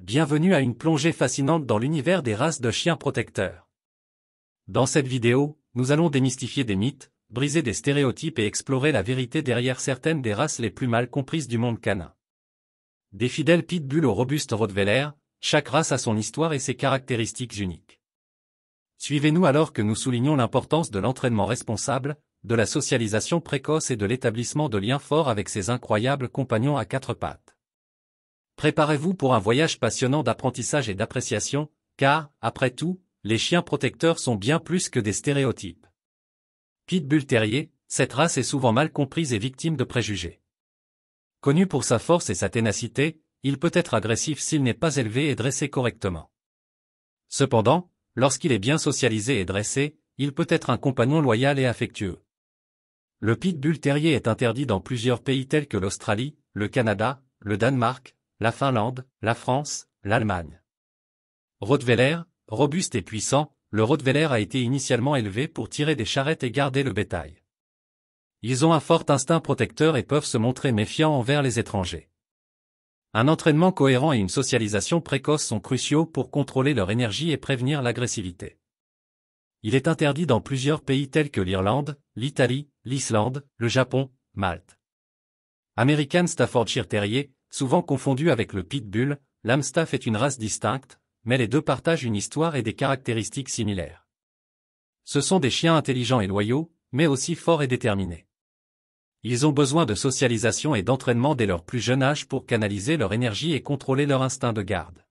Bienvenue à une plongée fascinante dans l'univers des races de chiens protecteurs. Dans cette vidéo, nous allons démystifier des mythes, briser des stéréotypes et explorer la vérité derrière certaines des races les plus mal comprises du monde canin. Des fidèles pitbulls aux robustes rottweiler, chaque race a son histoire et ses caractéristiques uniques. Suivez-nous alors que nous soulignons l'importance de l'entraînement responsable, de la socialisation précoce et de l'établissement de liens forts avec ses incroyables compagnons à quatre pattes. Préparez-vous pour un voyage passionnant d'apprentissage et d'appréciation, car, après tout, les chiens protecteurs sont bien plus que des stéréotypes. Pitbull terrier, cette race est souvent mal comprise et victime de préjugés. Connu pour sa force et sa ténacité, il peut être agressif s'il n'est pas élevé et dressé correctement. Cependant, lorsqu'il est bien socialisé et dressé, il peut être un compagnon loyal et affectueux. Le pitbull terrier est interdit dans plusieurs pays tels que l'Australie, le Canada, le Danemark, la Finlande, la France, l'Allemagne. Rottweiler, robuste et puissant, le Rottweiler a été initialement élevé pour tirer des charrettes et garder le bétail. Ils ont un fort instinct protecteur et peuvent se montrer méfiants envers les étrangers. Un entraînement cohérent et une socialisation précoce sont cruciaux pour contrôler leur énergie et prévenir l'agressivité. Il est interdit dans plusieurs pays tels que l'Irlande, l'Italie, l'Islande, le Japon, Malte. American Staffordshire Terrier, Souvent confondu avec le pitbull, l'amstaff est une race distincte, mais les deux partagent une histoire et des caractéristiques similaires. Ce sont des chiens intelligents et loyaux, mais aussi forts et déterminés. Ils ont besoin de socialisation et d'entraînement dès leur plus jeune âge pour canaliser leur énergie et contrôler leur instinct de garde.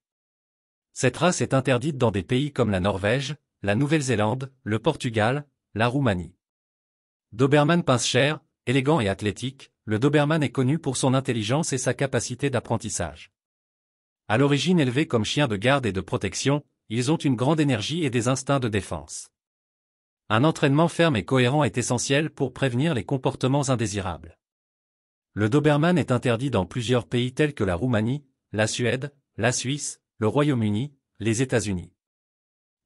Cette race est interdite dans des pays comme la Norvège, la Nouvelle-Zélande, le Portugal, la Roumanie. Doberman pince cher, élégant et athlétique, le Doberman est connu pour son intelligence et sa capacité d'apprentissage. À l'origine élevés comme chiens de garde et de protection, ils ont une grande énergie et des instincts de défense. Un entraînement ferme et cohérent est essentiel pour prévenir les comportements indésirables. Le Doberman est interdit dans plusieurs pays tels que la Roumanie, la Suède, la Suisse, le Royaume-Uni, les États-Unis.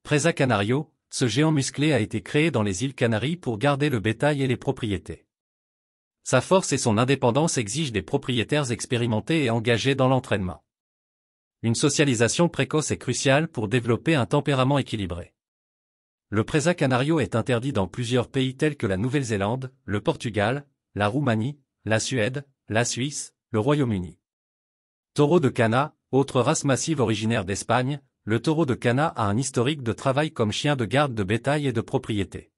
Presa Canario, ce géant musclé a été créé dans les îles Canaries pour garder le bétail et les propriétés. Sa force et son indépendance exigent des propriétaires expérimentés et engagés dans l'entraînement. Une socialisation précoce est cruciale pour développer un tempérament équilibré. Le présa Canario est interdit dans plusieurs pays tels que la Nouvelle-Zélande, le Portugal, la Roumanie, la Suède, la Suisse, le Royaume-Uni. Taureau de Cana, autre race massive originaire d'Espagne, le taureau de Cana a un historique de travail comme chien de garde de bétail et de propriété.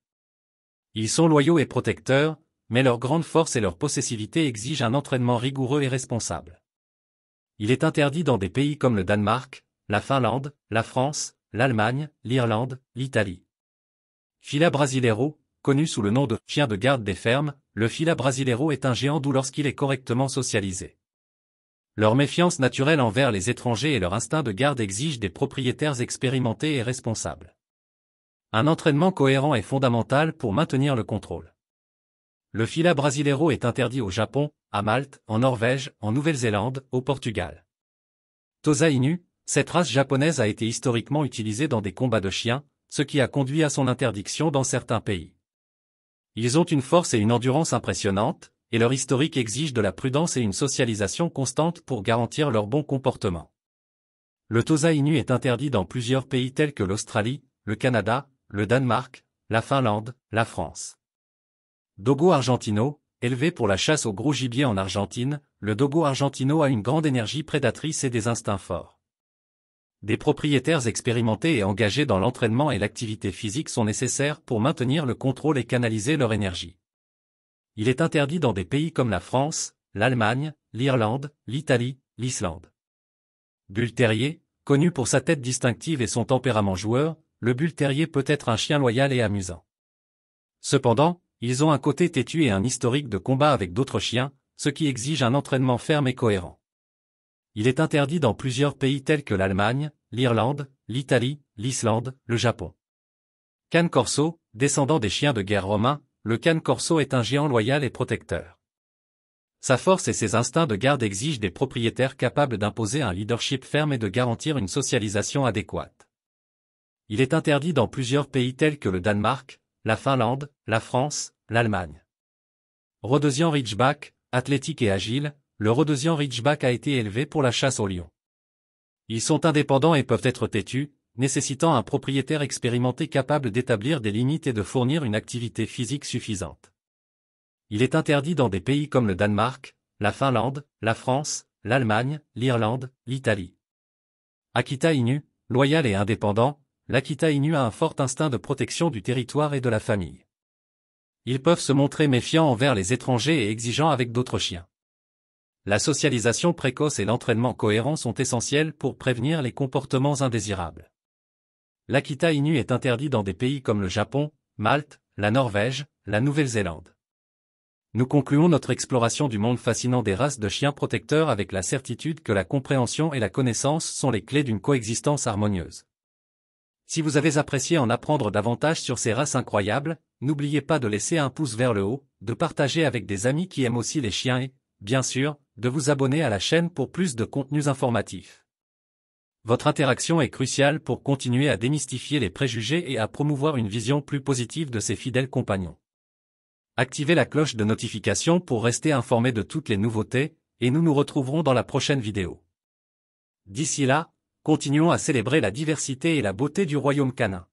Ils sont loyaux et protecteurs, mais leur grande force et leur possessivité exigent un entraînement rigoureux et responsable. Il est interdit dans des pays comme le Danemark, la Finlande, la France, l'Allemagne, l'Irlande, l'Italie. Fila Brasileiro, connu sous le nom de chien de garde des fermes, le Fila Brasileiro est un géant doux lorsqu'il est correctement socialisé. Leur méfiance naturelle envers les étrangers et leur instinct de garde exigent des propriétaires expérimentés et responsables. Un entraînement cohérent est fondamental pour maintenir le contrôle. Le Fila Brasileiro est interdit au Japon, à Malte, en Norvège, en Nouvelle-Zélande, au Portugal. Tosa Inu, cette race japonaise a été historiquement utilisée dans des combats de chiens, ce qui a conduit à son interdiction dans certains pays. Ils ont une force et une endurance impressionnantes, et leur historique exige de la prudence et une socialisation constante pour garantir leur bon comportement. Le Tosa Inu est interdit dans plusieurs pays tels que l'Australie, le Canada, le Danemark, la Finlande, la France. Dogo argentino, élevé pour la chasse au gros gibier en Argentine, le dogo argentino a une grande énergie prédatrice et des instincts forts. Des propriétaires expérimentés et engagés dans l'entraînement et l'activité physique sont nécessaires pour maintenir le contrôle et canaliser leur énergie. Il est interdit dans des pays comme la France, l'Allemagne, l'Irlande, l'Italie, l'Islande. Bull terrier, connu pour sa tête distinctive et son tempérament joueur, le bull terrier peut être un chien loyal et amusant. Cependant, ils ont un côté têtu et un historique de combat avec d'autres chiens, ce qui exige un entraînement ferme et cohérent. Il est interdit dans plusieurs pays tels que l'Allemagne, l'Irlande, l'Italie, l'Islande, le Japon. Can Corso, descendant des chiens de guerre romains, le Can Corso est un géant loyal et protecteur. Sa force et ses instincts de garde exigent des propriétaires capables d'imposer un leadership ferme et de garantir une socialisation adéquate. Il est interdit dans plusieurs pays tels que le Danemark, la Finlande, la France, l'Allemagne. Rhodesian Ridgeback, athlétique et agile, le Rhodesian Ridgeback a été élevé pour la chasse au lion. Ils sont indépendants et peuvent être têtus, nécessitant un propriétaire expérimenté capable d'établir des limites et de fournir une activité physique suffisante. Il est interdit dans des pays comme le Danemark, la Finlande, la France, l'Allemagne, l'Irlande, l'Italie. Akita Inu, loyal et indépendant, l'Akita Inu a un fort instinct de protection du territoire et de la famille. Ils peuvent se montrer méfiants envers les étrangers et exigeants avec d'autres chiens. La socialisation précoce et l'entraînement cohérent sont essentiels pour prévenir les comportements indésirables. L'Akita Inu est interdit dans des pays comme le Japon, Malte, la Norvège, la Nouvelle-Zélande. Nous concluons notre exploration du monde fascinant des races de chiens protecteurs avec la certitude que la compréhension et la connaissance sont les clés d'une coexistence harmonieuse. Si vous avez apprécié en apprendre davantage sur ces races incroyables, n'oubliez pas de laisser un pouce vers le haut, de partager avec des amis qui aiment aussi les chiens et, bien sûr, de vous abonner à la chaîne pour plus de contenus informatifs. Votre interaction est cruciale pour continuer à démystifier les préjugés et à promouvoir une vision plus positive de ces fidèles compagnons. Activez la cloche de notification pour rester informé de toutes les nouveautés, et nous nous retrouverons dans la prochaine vidéo. D'ici là, continuons à célébrer la diversité et la beauté du royaume canin.